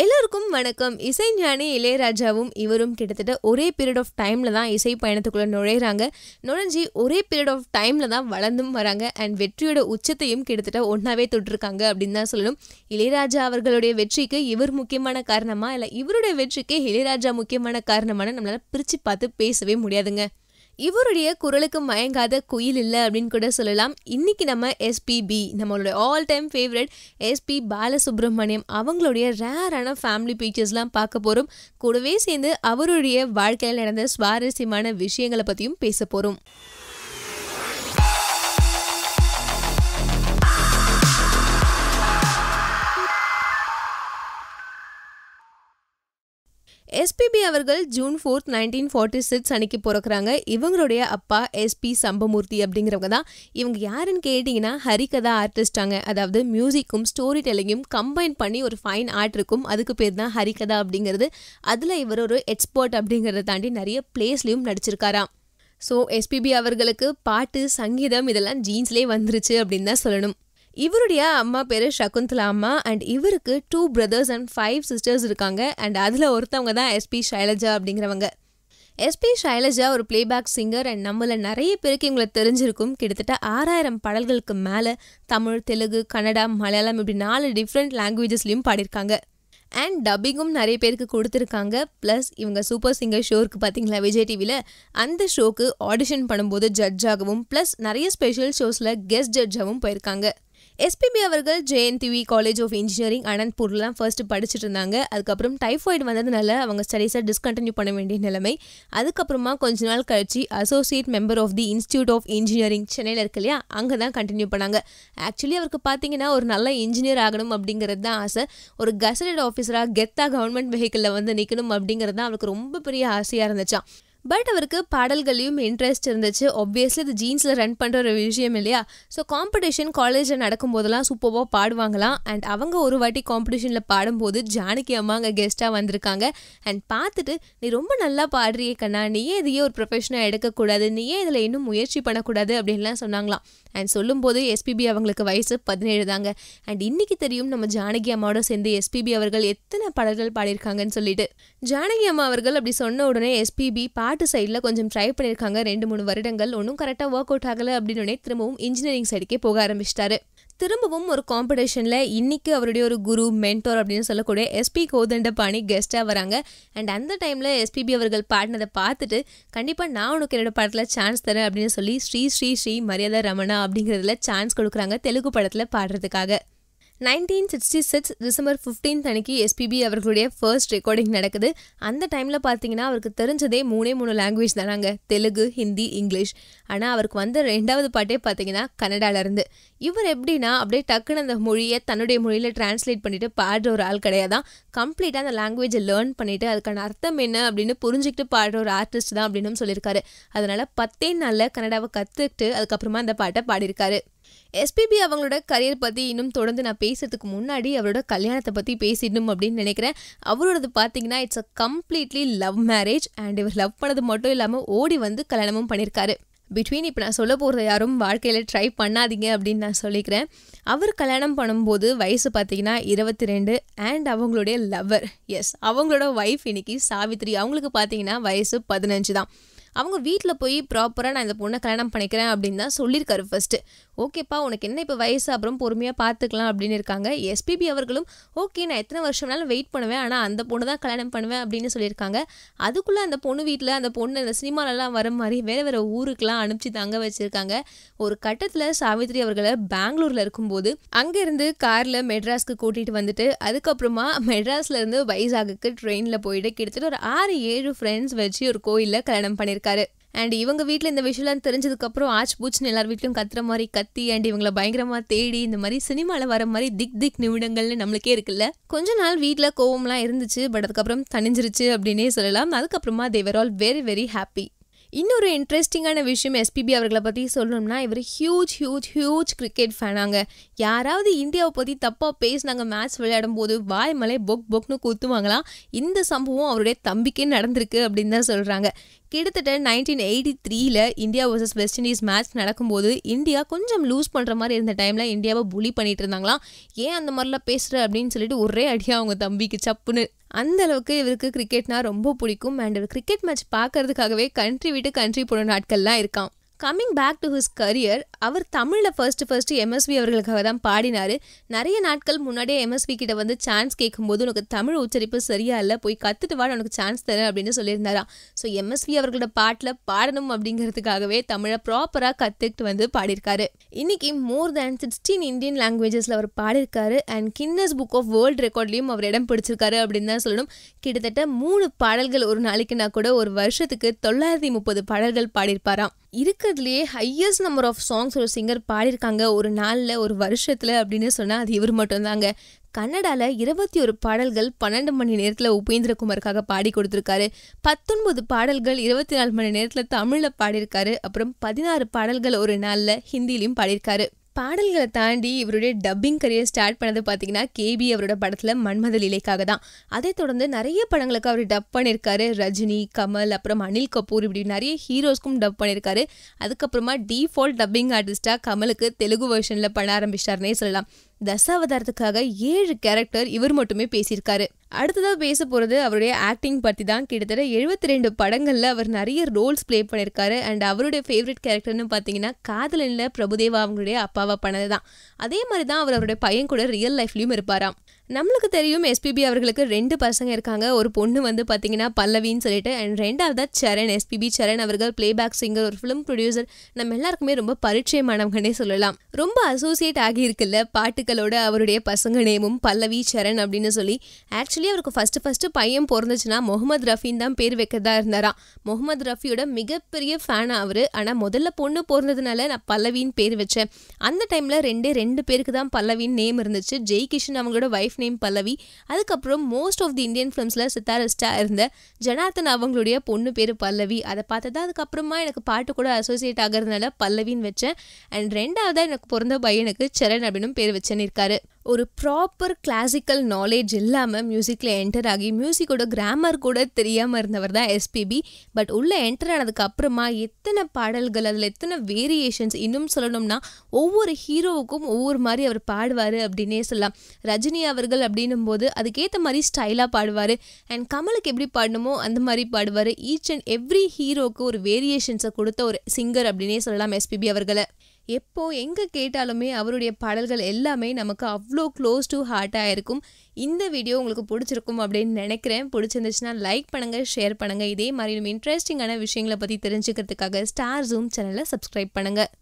எல்லாருக்கும் வணக்கம் இசை ஞானி இளையராஜாவும் இவரும் கிட்டத்தட்ட ஒரே பீரியட் ஆஃப் டைமில் தான் இசை பயணத்துக்குள்ளே நுழையிறாங்க நுழைஞ்சி ஒரே பீரியட் ஆஃப் டைமில் தான் வளர்ந்தும் வராங்க அண்ட் வெற்றியோட உச்சத்தையும் கிட்டத்தட்ட ஒன்றாவே தொட்டிருக்காங்க அப்படின்னு தான் சொல்லணும் இளையராஜா அவர்களுடைய வெற்றிக்கு இவர் முக்கியமான காரணமாக இல்லை இவருடைய வெற்றிக்கு இளையராஜா முக்கியமான காரணமான நம்மளால் பிரித்து பார்த்து பேசவே முடியாதுங்க இவருடைய குரலுக்கு மயங்காத குயில் இல்லை அப்படின்னு கூட சொல்லலாம் இன்றைக்கி நம்ம எஸ்பிபி நம்மளுடைய all time favourite SP Balasubrahmanyam அவங்களுடைய ரேரான ஃபேமிலி பிக்சர்ஸ்லாம் பார்க்க போகிறோம் கூடவே சேர்ந்து அவருடைய வாழ்க்கையில் நடந்த சுவாரஸ்யமான விஷயங்களை பற்றியும் பேச போகிறோம் எஸ்பிபி அவர்கள் June fourth nineteen forty six அன்னைக்கு பிறக்கிறாங்க இவங்களுடைய அப்பா எஸ்பி சம்பமூர்த்தி அப்படிங்கிறவங்க தான் இவங்க யாருன்னு கேட்டிங்கன்னா ஹரிகதா ஆர்டிஸ்டாங்க அதாவது மியூசிக்கும் ஸ்டோரி டெல்லிங்கும் கம்பைன் பண்ணி ஒரு ஃபைன் ஆர்ட் இருக்கும் அதுக்கு பேர் தான் ஹரிகதா அப்படிங்கிறது அதில் இவர் ஒரு எக்ஸ்பர்ட் அப்படிங்கிறத தாண்டி நிறைய பிளேஸ்லேயும் நடிச்சிருக்காராம் ஸோ எஸ்பிபி அவர்களுக்கு பாட்டு சங்கீதம் இதெல்லாம் ஜீன்ஸ்லேயே வந்துருச்சு அப்படின்னு தான் சொல்லணும் இவருடைய அம்மா பேர் சகுந்தலா அம்மா அண்ட் இவருக்கு two brothers and five sisters இருக்காங்க அண்ட் அதில் ஒருத்தவங்க தான் எஸ்பி ஷைலஜா அப்படிங்கிறவங்க எஸ்பி ஷைலஜா ஒரு பிளேபேக் சிங்கர் அண்ட் நம்மள நிறைய பேருக்கு இவங்களை தெரிஞ்சிருக்கும் கிட்டத்தட்ட ஆறாயிரம் பாடல்களுக்கு மேலே தமிழ் தெலுங்கு கன்னடா மலையாளம் இப்படி நாலு டிஃப்ரெண்ட் லாங்குவேஜஸ்லேயும் பாடியிருக்காங்க அண்ட் டப்பிங்கும் நிறைய பேருக்கு கொடுத்துருக்காங்க ப்ளஸ் இவங்க சூப்பர் சிங்கர் ஷோருக்கு பார்த்தீங்களா விஜய் டிவியில் அந்த ஷோக்கு ஆடிஷன் பண்ணும்போது ஜட்ஜாகவும் ப்ளஸ் நிறைய ஸ்பெஷல் ஷோஸில் கெஸ்ட் ஜட்ஜாகவும் போயிருக்காங்க எஸ்பிபி அவர்கள் ஜேஎன்டிவி காலேஜ் ஆஃப் இன்ஜினியரிங் அனந்த்பூர்லாம் ஃபர்ஸ்ட் படிச்சுட்டு இருந்தாங்க அதுக்கப்புறம் டைஃபாய்டு வந்ததுனால அவங்க ஸ்டடீஸை டிஸ்கண்டினியூ பண்ண வேண்டிய நிலைமை அதுக்கப்புறமா கொஞ்ச நாள் கழிச்சு associate member of the institute of engineering சென்னையில் இருக்கு இல்லையா அங்கே தான் கண்டினியூ பண்ணாங்க ஆக்சுவலி அவருக்கு பார்த்தீங்கன்னா ஒரு நல்ல இன்ஜினியர் ஆகணும் அப்படிங்கிறது தான் ஆசை ஒரு கசடட் ஆஃபீஸராக கெத்தாக கவர்மெண்ட் வெஹிக்கிளில் வந்து நிற்கணும் அப்படிங்கிறது தான் அவருக்கு ரொம்ப பெரிய ஆசையாக இருந்துச்சான் பட் அவருக்கு பாடல்களையும் இன்ட்ரெஸ்ட் இருந்துச்சு ஆப்வியஸ்லி இது ஜீன்ஸில் ரன் பண்ணுற ஒரு விஷயம் இல்லையா ஸோ காம்படிஷன் காலேஜில் நடக்கும்போதெல்லாம் சூப்பராக பாடுவாங்களாம் அண்ட் அவங்க ஒரு வாட்டி காம்படிஷனில் பாடும்போது ஜானகி அம்மா அங்கே கெஸ்ட்டாக வந்திருக்காங்க அண்ட் பார்த்துட்டு நீ ரொம்ப நல்லா பாடுறியே கண்ணா நீயே இதையே ஒரு ப்ரொஃபஷனாக எடுக்கக்கூடாது நீயே இதில் இன்னும் முயற்சி பண்ணக்கூடாது அப்படின்லாம் சொன்னாங்களாம் அண்ட் சொல்லும்போது எஸ்பிபி அவங்களுக்கு வயசு பதினேழு தாங்க அண்ட் இன்னைக்கு தெரியும் நம்ம ஜானகி அம்மாவோட சேர்ந்து எஸ்பிபி அவர்கள் எத்தனை பாடல்கள் பாடியிருக்காங்கன்னு சொல்லிட்டு ஜானகி அம்மா அவர்கள் அப்படி சொன்ன உடனே எஸ்பிபி பா ஆர்ட் சைடில் கொஞ்சம் ட்ரை பண்ணியிருக்காங்க ரெண்டு மூணு வருடங்கள் ஒன்றும் கரெக்டாக ஒர்க் அவுட் ஆகலை அப்படின்னு திரும்பவும் இன்ஜினியரிங் சைடுக்கே போக ஆரம்பிச்சிட்டாரு திரும்பவும் ஒரு காம்படிஷனில் இன்றைக்கி அவருடைய ஒரு குரு மென்டோர் அப்படின்னு சொல்லக்கூடிய எஸ்பி கோதண்டபாணி கெஸ்ட்டாக வராங்க அண்ட் அந்த டைமில் எஸ்பிபி அவர்கள் பாடினதை பார்த்துட்டு கண்டிப்பாக நான் உனக்கு என்னோடய படத்தில் சான்ஸ் தரேன் அப்படின்னு சொல்லி ஸ்ரீ ஸ்ரீ ஸ்ரீ மரியாதை ரமணா அப்படிங்கிறதுல சான்ஸ் கொடுக்குறாங்க தெலுங்கு படத்தில் பாடுறதுக்காக nineteen sixty six December fifteenth அன்னைக்கு எஸ்பிபி அவர்களுடைய ஃபர்ஸ்ட் ரெக்கார்டிங் நடக்குது அந்த டைமில் பார்த்தீங்கன்னா அவருக்கு தெரிஞ்சதே மூணே மூணு லாங்குவேஜ் தானாங்க தெலுங்கு ஹிந்தி இங்கிலீஷ் ஆனால் அவருக்கு வந்த ரெண்டாவது பாட்டே பார்த்தீங்கன்னா கன்னடாலேருந்து இவர் எப்படின்னா அப்படியே டக்குன்னு அந்த மொழியை தன்னுடைய மொழியில் டிரான்ஸ்லேட் பண்ணிவிட்டு பாடுற ஒரு ஆள் கிடையாதான் கம்ப்ளீட்டாக அந்த லாங்குவேஜை லேர்ன் பண்ணிவிட்டு அதுக்கான அர்த்தம் என்ன அப்படின்னு புரிஞ்சுக்கிட்டு பாடுற ஒரு ஆர்டிஸ்ட் தான் அப்படின்னு சொல்லியிருக்காரு அதனால் பத்தே நாளில் கன்னடாவை கற்றுக்கிட்டு அதுக்கப்புறமா அந்த பாட்டை பாடியிருக்காரு எஸ்பிபி அவங்களோட கரியர் பற்றி இன்னும் தொடர்ந்து நான் பேசுறதுக்கு முன்னாடி அவரோட கல்யாணத்தை பற்றி பேசிடணும் அப்படின்னு நினைக்கிறேன் அவரோடது பார்த்தீங்கன்னா it's a completely love marriage and இவர் லவ் பண்ணது மட்டும் இல்லாமல் ஓடி வந்து கல்யாணமும் பண்ணியிருக்காரு பிட்வீன் இப்போ நான் சொல்ல போகிறத யாரும் வாழ்க்கையில் ட்ரை பண்ணாதீங்க அப்படின்னு நான் சொல்லிக்கிறேன் அவர் கல்யாணம் பண்ணும்போது வயசு பார்த்தீங்கன்னா இருபத்தி ரெண்டு அண்ட் அவங்களுடைய லவ்வர் எஸ் அவங்களோட ஒய்ஃப் இன்னைக்கு சாவித்ரி அவங்களுக்கு பார்த்தீங்கன்னா வயசு பதினஞ்சு தான் அவங்க வீட்டில் போய் ப்ராப்பராக நான் இந்த பொண்ணை கல்யாணம் பண்ணிக்கிறேன் அப்படின்னு தான் சொல்லியிருக்காரு ஃபஸ்ட்டு ஓகேப்பா உனக்கு என்ன இப்போ வயசு அப்புறம் பொறுமையாக பார்த்துக்கலாம் அப்படின்னு இருக்காங்க எஸ்பிபி அவர்களும் ஓகே நான் எத்தனை வருஷம்னாலும் வெயிட் பண்ணுவேன் ஆனால் அந்த பொண்ணு தான் கல்யாணம் பண்ணுவேன் அப்படின்னு சொல்லியிருக்காங்க அதுக்குள்ளே அந்த பொண்ணு வீட்டில் அந்த பொண்ணு அந்த சினிமாலெலாம் வர மாதிரி வேறு வேறு ஊருக்கெலாம் அனுப்பிச்சு தங்க வச்சுருக்காங்க ஒரு கட்டத்தில் சாவித்ரி அவர்களை பெங்களூரில் இருக்கும்போது அங்கேருந்து காரில் மெட்ராஸ்க்கு கூட்டிகிட்டு வந்துட்டு அதுக்கப்புறமா மெட்ராஸ்லேருந்து வைசாகுக்கு ட்ரெயினில் போயிட்டு கிட்டத்தட்ட ஒரு ஆறு ஏழு ஃப்ரெண்ட்ஸ் வச்சு ஒரு கோயிலில் கல்யாணம் பண்ணியிருக்காங்க பண்ணியிருக்காரு அண்ட் இவங்க வீட்டில் இந்த விஷயம்லாம் தெரிஞ்சதுக்கப்புறம் ஆச் பூச்சுன்னு எல்லார் வீட்லையும் கத்துற மாதிரி கத்தி அண்ட் இவங்களை பயங்கரமாக தேடி இந்த மாதிரி சினிமாவில் வர மாதிரி திக் திக் நிமிடங்கள்னு நம்மளுக்கே இருக்குல்ல கொஞ்ச நாள் வீட்டில் கோவம்லாம் இருந்துச்சு பட் அதுக்கப்புறம் தனிஞ்சிருச்சு அப்படின்னே சொல்லலாம் அதுக்கப்புறமா they were all very very happy இன்னொரு இன்ட்ரெஸ்டிங்கான விஷயம் எஸ்பிபி அவர்களை பற்றி சொல்லணும்னா இவர் ஹியூஜ் ஹியூஜ் ஹியூஜ் கிரிக்கெட் ஃபேனாங்க யாராவது இந்தியாவை பற்றி தப்பாக பேசினாங்க மேட்ச் விளையாடும் போது வாய்மலை பொக் பொக்னு குத்துவாங்களாம் இந்த சம்பவம் அவருடைய தம்பிக்கே நடந்திருக்கு அப்படின்னு தான் சொல்கிறாங்க கிட்டத்தட்ட நைன்டீன் எயிட்டி த்ரீல India versus West Indies match நடக்கும்போது இந்தியா கொஞ்சம் லூஸ் பண்ணுற மாதிரி இருந்த டைமில் இந்தியாவை புலி பண்ணிட்டு இருந்தாங்களாம் ஏன் அந்த மாதிரிலாம் பேசுகிற அப்படின்னு சொல்லிட்டு ஒரே அடியாக அவங்க தம்பிக்கு சப்புன்னு அந்த அளவுக்கு இவருக்கு கிரிக்கெட்னா ரொம்ப பிடிக்கும் அண்ட் கிரிக்கெட் மேட்ச் பார்க்கறதுக்காகவே கண்ட்ரி விட்டு கண்ட்ரி போன நாட்கள்லாம் இருக்கான் coming back to his career அவர் தமிழில் ஃபர்ஸ்ட் ஃபர்ஸ்ட் எம்எஸ்வி அவர்களுக்காக தான் பாடினார் நிறைய நாட்கள் முன்னாடியே எம்எஸ்வி கிட்ட வந்து சான்ஸ் கேட்கும்போது உனக்கு தமிழ் உச்சரிப்பு சரியா இல்லை போய் கற்றுட்டு வாட உனக்கு சான்ஸ் தரேன் அப்படின்னு சொல்லியிருந்தாராம் ஸோ எம்எஸ்வி அவர்களோட பாட்டில் பாடணும் அப்படிங்கிறதுக்காகவே தமிழை ப்ராப்பராக கற்றுக்கிட்டு வந்து பாடியிருக்காரு இன்னைக்கு மோர் தேன் சிக்ஸ்டீன் இந்தியன் லாங்குவேஜஸில் அவர் பாடியிருக்காரு and Guinness book of world ரெக்கார்ட்லேயும் அவர் இடம் பிடிச்சிருக்காரு அப்படின்னு தான் சொல்லணும் கிட்டத்தட்ட மூணு பாடல்கள் ஒரு நாளைக்குனா கூட ஒரு வருஷத்துக்கு தொள்ளாயிரத்தி முப்பது பாடல்கள் பாடியிருப்பாராம் இருக்கிறதுலையே ஹையஸ்ட் நம்பர் ஆஃப் சாங்ஸ் ஒரு சிங்கர் பாடியிருக்காங்க ஒரு நாளில் ஒரு வருஷத்தில் அப்படின்னு சொன்னால் அது இவர் மட்டும்தாங்க கன்னடாவில் இருபத்தி ஒரு பாடல்கள் பன்னெண்டு மணி நேரத்தில் உபேந்திரகுமாருக்காக பாடி கொடுத்துருக்காரு பத்தொன்பது பாடல்கள் இருபத்தி நாலு மணி நேரத்தில் தமிழில் பாடியிருக்காரு அப்புறம் பதினாறு பாடல்கள் ஒரு நாளில் ஹிந்திலையும் பாடியிருக்காரு பாடல்களை தாண்டி இவருடைய டப்பிங் கரியர் ஸ்டார்ட் பண்ணது பார்த்தீங்கன்னா கேபி அவரோட படத்தில் மன்மதல் இலைக்காக தான் அதை தொடர்ந்து நிறைய படங்களுக்கு அவர் டப் பண்ணியிருக்காரு ரஜினி கமல் அப்புறம் அனில் கபூர் இப்படி நிறைய ஹீரோஸ்க்கும் டப் பண்ணியிருக்காரு அதுக்கப்புறமா டிஃபால்ட் டப்பிங் ஆர்டிஸ்டாக கமலுக்கு தெலுங்கு வெர்ஷனில் பண்ண ஆரம்பிச்சிட்டாருனே சொல்லலாம் தசாவதாரத்துக்காக ஏழு கேரக்டர் இவர் மட்டுமே பேசியிருக்காரு அடுத்ததாக பேச போகிறது அவருடைய ஆக்டிங் பற்றி தான் கிட்டத்தட்ட எழுபத்தி ரெண்டு படங்களில் அவர் நிறைய ரோல்ஸ் ப்ளே பண்ணியிருக்காரு அண்ட் அவருடைய ஃபேவரட் கேரக்டர்னு பார்த்தீங்கன்னா காதலனில் பிரபுதேவா அவங்களுடைய அப்பாவை பண்ணது தான் அதே மாதிரி தான் அவர் அவருடைய பையன் கூட ரியல் லைஃப்லையும் இருப்பாராம் நம்மளுக்கு தெரியும் எஸ்பிபி அவர்களுக்கு ரெண்டு பசங்க இருக்காங்க ஒரு பொண்ணு வந்து பார்த்தீங்கன்னா பல்லவின்னு சொல்லிட்டு அண்ட் ரெண்டாவது சரண் எஸ்பிபி சரண் அவர்கள் பிளேபேக் சிங்கர் ஒரு ஃபிலிம் ப்ரொடியூசர் நம்ம எல்லாருக்குமே ரொம்ப பரிச்சயமானவங்கன்னே சொல்லலாம் ரொம்ப அசோசியேட் ஆகியிருக்குல்ல பாட்டுகளோட அவருடைய பசங்க நேமும் பல்லவி சரண் அப்படின்னு சொல்லி ஆக்சுவலி அவருக்கு ஃபஸ்ட்டு ஃபஸ்ட்டு பையன் பிறந்துச்சுன்னா முகமது ரஃபின்னு தான் பேர் வைக்கிறதா இருந்தாராம் முகமது ரஃபியோட மிகப்பெரிய ஃபேன் அவர் ஆனால் முதல்ல பொண்ணு பிறந்ததுனால நான் பல்லவின்னு பேர் வச்சேன் அந்த டைமில் ரெண்டே ரெண்டு பேருக்கு தான் பல்லவின்னு நேம் இருந்துச்சு ஜெய் கிஷன் அவங்களோட ஒய்ஃப் நேம் பல்லவி அதுக்கப்புறம் மோஸ்ட் ஆஃப் தி இந்தியன் ஃபிலிம்ஸில் சித்தாரிஸ்டாக இருந்த ஜனார்த்தன் அவங்களுடைய பொண்ணு பேர் பல்லவி அதை தான் அதுக்கப்புறமா எனக்கு பாட்டு கூட அசோசியேட் ஆகிறதுனால பல்லவின்னு வச்சேன் அண்ட் ரெண்டாவதாக எனக்கு பிறந்த பையனுக்கு சரண் அப்படின்னு பேர் வச்சேன்னு இருக்காரு ஒரு ப்ராப்பர் கிளாசிக்கல் நாலேஜ் இல்லாமல் மியூசிக்கில் என்டர் ஆகி மியூசிக்கோட கிராமர் கூட தெரியாமல் இருந்தவர் தான் எஸ்பிபி பட் உள்ளே என்டர் ஆனதுக்கப்புறமா எத்தனை பாடல்கள் அதில் எத்தனை வேரியேஷன்ஸ் இன்னும் சொல்லணும்னா ஒவ்வொரு ஹீரோவுக்கும் ஒவ்வொரு மாதிரி அவர் பாடுவார் அப்படின்னே சொல்லலாம் ரஜினி அவர்கள் அப்படின்னும் போது அதுக்கேற்ற மாதிரி ஸ்டைலாக பாடுவார் அண்ட் கமலுக்கு எப்படி பாடணுமோ அந்த மாதிரி பாடுவார் ஈச் அண்ட் எவ்ரி ஹீரோவுக்கு ஒரு வேரியேஷன்ஸை கொடுத்த ஒரு சிங்கர் அப்படின்னே சொல்லலாம் எஸ்பிபி அவர்களை எப்போ எங்கே கேட்டாலுமே அவருடைய பாடல்கள் எல்லாமே நமக்கு அவ்வளோ க்ளோஸ் டு ஹார்ட்டாக இருக்கும் இந்த வீடியோ உங்களுக்கு பிடிச்சிருக்கும் அப்படின்னு நினைக்கிறேன் பிடிச்சிருந்துச்சுன்னா லைக் பண்ணுங்கள் ஷேர் பண்ணுங்கள் இதே மாதிரி இன்னும் இன்ட்ரெஸ்டிங்கான விஷயங்களை பற்றி தெரிஞ்சுக்கிறதுக்காக ஸ்டார் ஜூம் சேனலை சப்ஸ்கிரைப் பண்ணுங்கள்